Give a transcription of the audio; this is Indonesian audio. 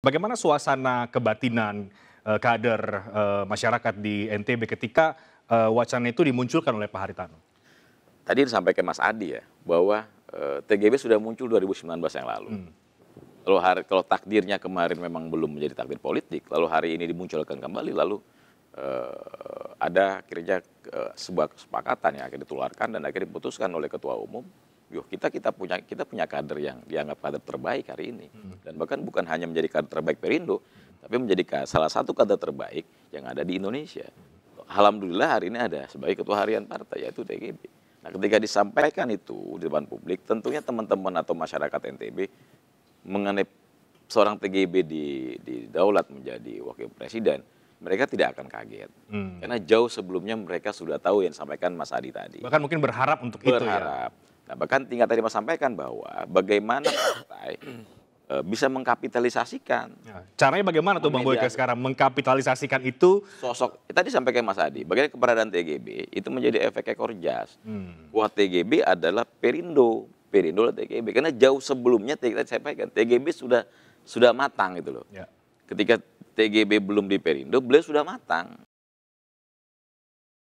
Bagaimana suasana kebatinan uh, kader uh, masyarakat di NTB ketika uh, wacana itu dimunculkan oleh Pak Haritano? Tadi disampaikan Mas Adi ya bahwa uh, TGB sudah muncul 2019 yang lalu. Hmm. Lalu hari, kalau takdirnya kemarin memang belum menjadi takdir politik, lalu hari ini dimunculkan kembali, lalu uh, ada akhirnya uh, sebuah kesepakatan yang akhirnya ditularkan dan akhirnya diputuskan oleh Ketua Umum Yo, kita kita punya kita punya kader yang dianggap kader terbaik hari ini hmm. dan bahkan bukan hanya menjadi kader terbaik Perindo tapi menjadi salah satu kader terbaik yang ada di Indonesia. Alhamdulillah hari ini ada sebagai ketua harian partai yaitu TGB. Nah, ketika disampaikan itu di depan publik, tentunya teman-teman atau masyarakat NTB mengenai seorang TGB di di Daulat menjadi wakil presiden, mereka tidak akan kaget. Hmm. Karena jauh sebelumnya mereka sudah tahu yang disampaikan Mas Adi tadi. Bahkan mungkin berharap untuk berharap. itu ya. Nah, bahkan tinggal tadi Mas sampaikan bahwa bagaimana partai eh, bisa mengkapitalisasikan. Ya, caranya bagaimana tuh Bang Boyke sekarang mengkapitalisasikan itu? Sosok eh, tadi sampai kayak Mas Adi, bagaimana keberadaan TGB itu menjadi efek ekor jas. Hmm. Wah TGB adalah Perindo, Perindo lah TGB karena jauh sebelumnya tadi saya sampaikan TGB sudah sudah matang gitu loh. Ya. Ketika TGB belum di Perindo, beliau sudah matang.